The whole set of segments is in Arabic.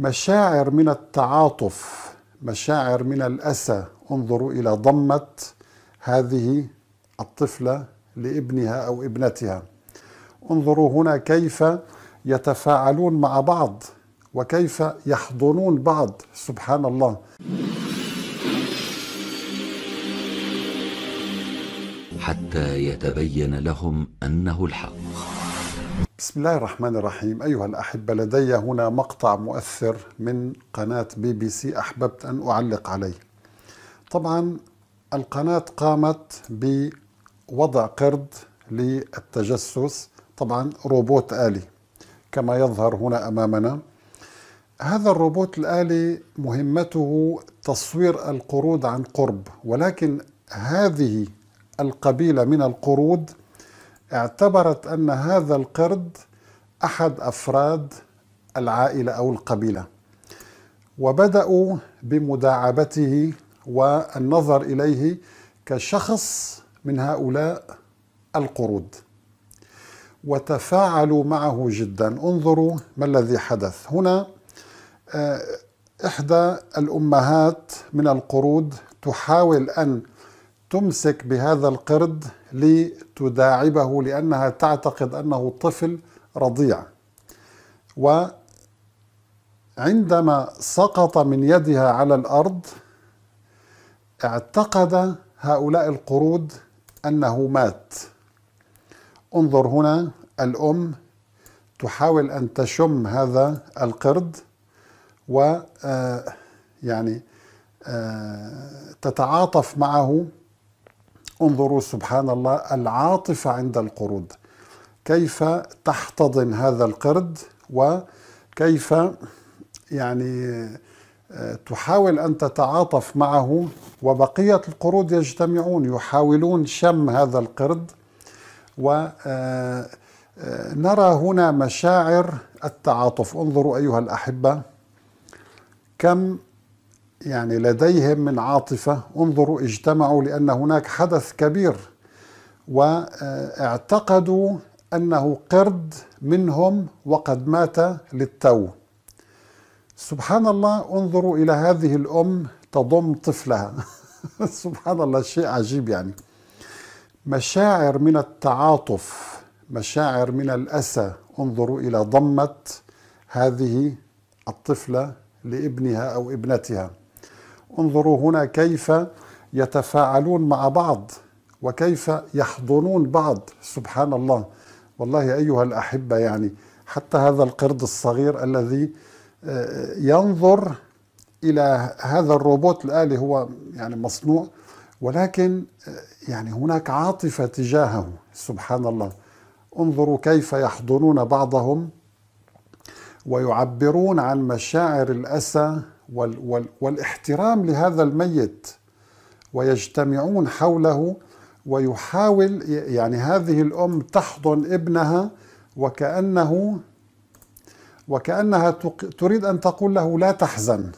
مشاعر من التعاطف مشاعر من الاسى انظروا الى ضمه هذه الطفله لابنها او ابنتها انظروا هنا كيف يتفاعلون مع بعض وكيف يحضنون بعض سبحان الله حتى يتبين لهم انه الحق بسم الله الرحمن الرحيم أيها الأحبة لدي هنا مقطع مؤثر من قناة بي بي سي أحببت أن أعلق عليه طبعا القناة قامت بوضع قرد للتجسس طبعا روبوت آلي كما يظهر هنا أمامنا هذا الروبوت الآلي مهمته تصوير القرود عن قرب ولكن هذه القبيلة من القرود اعتبرت أن هذا القرد أحد أفراد العائلة أو القبيلة وبدأوا بمداعبته والنظر إليه كشخص من هؤلاء القرود وتفاعلوا معه جدا انظروا ما الذي حدث هنا آه، إحدى الأمهات من القرود تحاول أن تمسك بهذا القرد لتداعبه لأنها تعتقد أنه طفل رضيع وعندما سقط من يدها على الأرض اعتقد هؤلاء القرود أنه مات انظر هنا الأم تحاول أن تشم هذا القرد و آه، يعني آه، تتعاطف معه انظروا سبحان الله العاطفة عند القرود كيف تحتضن هذا القرد وكيف يعني آه، تحاول أن تتعاطف معه وبقية القرود يجتمعون يحاولون شم هذا القرد ونرى آه، آه، هنا مشاعر التعاطف انظروا أيها الأحبة كم يعني لديهم من عاطفة انظروا اجتمعوا لأن هناك حدث كبير واعتقدوا أنه قرد منهم وقد مات للتو سبحان الله انظروا إلى هذه الأم تضم طفلها سبحان الله شيء عجيب يعني مشاعر من التعاطف مشاعر من الأسى انظروا إلى ضمة هذه الطفلة لابنها أو ابنتها انظروا هنا كيف يتفاعلون مع بعض وكيف يحضنون بعض سبحان الله والله أيها الأحبة يعني حتى هذا القرد الصغير الذي آه، ينظر إلى هذا الروبوت الآلي هو يعني مصنوع ولكن آه، يعني هناك عاطفة تجاهه سبحان الله انظروا كيف يحضنون بعضهم ويعبرون عن مشاعر الأسى وال وال والاحترام لهذا الميت ويجتمعون حوله ويحاول يعني هذه الأم تحضن ابنها وكأنه وكأنها تريد أن تقول له لا تحزن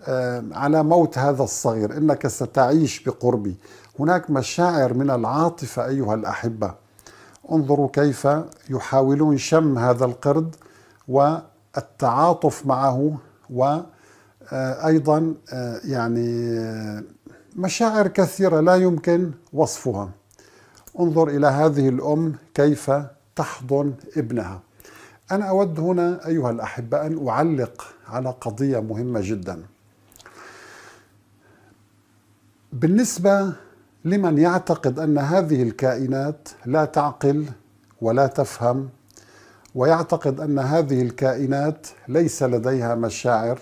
آه، على موت هذا الصغير إنك ستعيش بقربي هناك مشاعر من العاطفة أيها الأحبة انظروا كيف يحاولون شم هذا القرد والتعاطف معه و آه، ايضا آه، يعني آه، مشاعر كثيره لا يمكن وصفها انظر الى هذه الام كيف تحضن ابنها انا اود هنا ايها الاحبه ان اعلق على قضيه مهمه جدا بالنسبه لمن يعتقد ان هذه الكائنات لا تعقل ولا تفهم ويعتقد ان هذه الكائنات ليس لديها مشاعر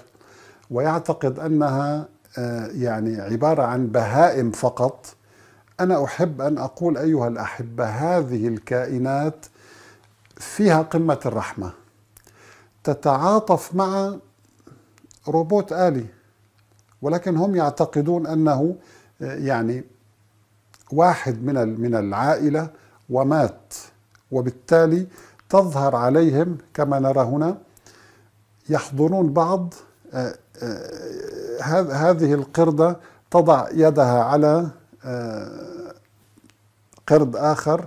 ويعتقد انها آه، يعني عباره عن بهائم فقط انا احب ان اقول ايها الاحبه هذه الكائنات فيها قمه الرحمه تتعاطف مع روبوت الي ولكن هم يعتقدون انه آه، يعني واحد من من العائله ومات وبالتالي تظهر عليهم كما نرى هنا يحضنون بعض هذه القردة تضع يدها على آه، قرد آخر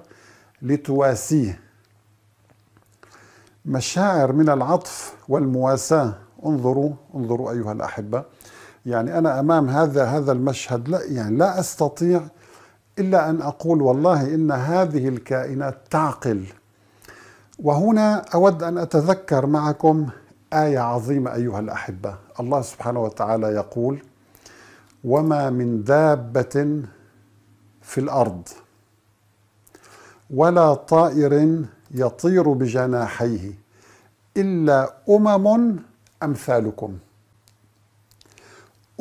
لتواسيه مشاعر من العطف والمواساة انظروا انظروا أيها الأحبة يعني أنا أمام هذا هذا المشهد لا يعني لا أستطيع إلا أن أقول والله إن هذه الكائنات تعقل وهنا أود أن أتذكر معكم آية عظيمة أيها الأحبة الله سبحانه وتعالى يقول وما من دابة في الأرض ولا طائر يطير بجناحيه إلا أمم أمثالكم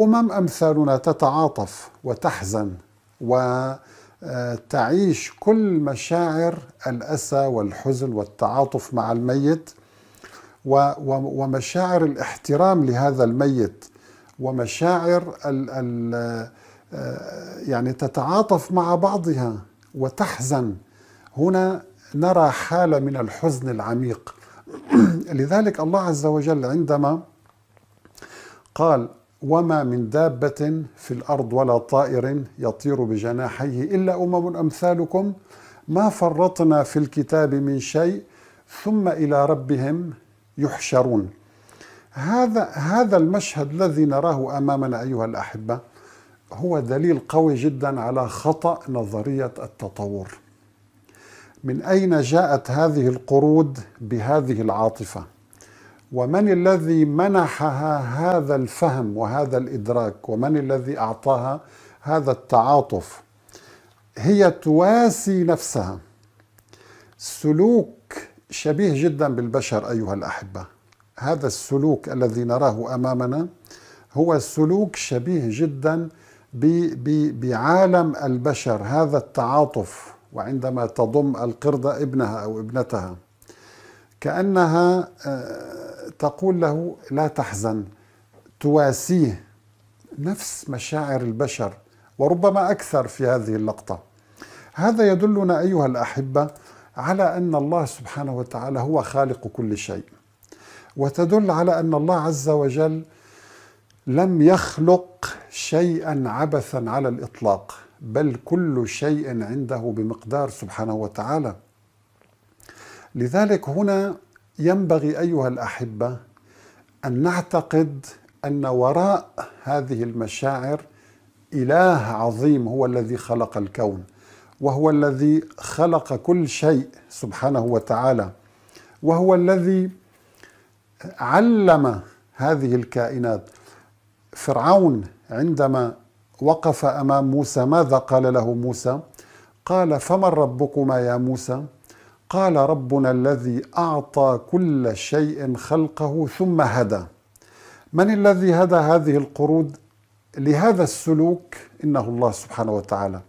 أمم أمثالنا تتعاطف وتحزن وتعيش كل مشاعر الأسى والحزن والتعاطف مع الميت ومشاعر الاحترام لهذا الميت ومشاعر ال ال آه، يعني تتعاطف مع بعضها وتحزن هنا نرى حاله من الحزن العميق لذلك الله عز وجل عندما قال وما من دابة في الأرض ولا طائر يطير بجناحيه إلا أمم أمثالكم ما فرطنا في الكتاب من شيء ثم إلى ربهم يحشرون هذا هذا المشهد الذي نراه امامنا ايها الاحبه هو دليل قوي جدا على خطا نظريه التطور من اين جاءت هذه القرود بهذه العاطفه ومن الذي منحها هذا الفهم وهذا الادراك ومن الذي اعطاها هذا التعاطف هي تواسي نفسها سلوك شبيه جدا بالبشر أيها الأحبة هذا السلوك الذي نراه أمامنا هو سلوك شبيه جدا بعالم البشر هذا التعاطف وعندما تضم القردة ابنها أو ابنتها كأنها آه، تقول له لا تحزن تواسيه نفس مشاعر البشر وربما أكثر في هذه اللقطة هذا يدلنا أيها الأحبة على أن الله سبحانه وتعالى هو خالق كل شيء وتدل على أن الله عز وجل لم يخلق شيئا عبثا على الإطلاق بل كل شيء عنده بمقدار سبحانه وتعالى لذلك هنا ينبغي أيها الأحبة أن نعتقد أن وراء هذه المشاعر إله عظيم هو الذي خلق الكون وهو الذي خلق كل شيء سبحانه وتعالى وهو الذي علم هذه الكائنات فرعون عندما وقف امام موسى ماذا قال له موسى قال فمن ربكما يا موسى قال ربنا الذي اعطى كل شيء خلقه ثم هدى من الذي هدى هذه القرود لهذا السلوك انه الله سبحانه وتعالى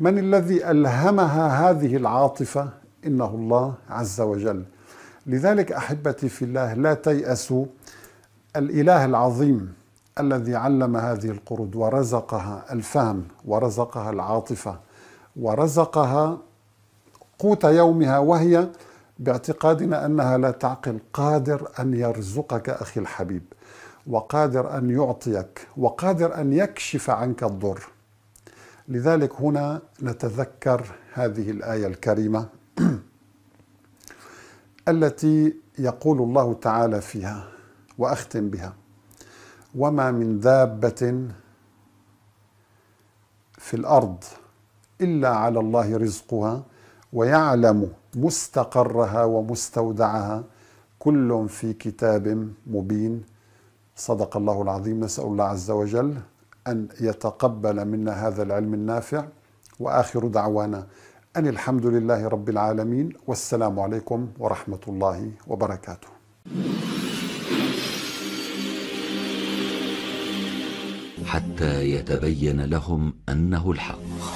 من الذي ألهمها هذه العاطفة؟ إنه الله عز وجل لذلك أحبتي في الله لا تيأسوا الإله العظيم الذي علم هذه القرود ورزقها الفهم ورزقها العاطفة ورزقها قوت يومها وهي باعتقادنا أنها لا تعقل قادر أن يرزقك أخي الحبيب وقادر أن يعطيك وقادر أن يكشف عنك الضر لذلك هنا نتذكر هذه الايه الكريمه التي يقول الله تعالى فيها واختم بها وما من دابه في الارض الا على الله رزقها ويعلم مستقرها ومستودعها كل في كتاب مبين صدق الله العظيم نسال الله عز وجل أن يتقبل منا هذا العلم النافع وآخر دعوانا أن الحمد لله رب العالمين والسلام عليكم ورحمة الله وبركاته حتى يتبين لهم أنه الحق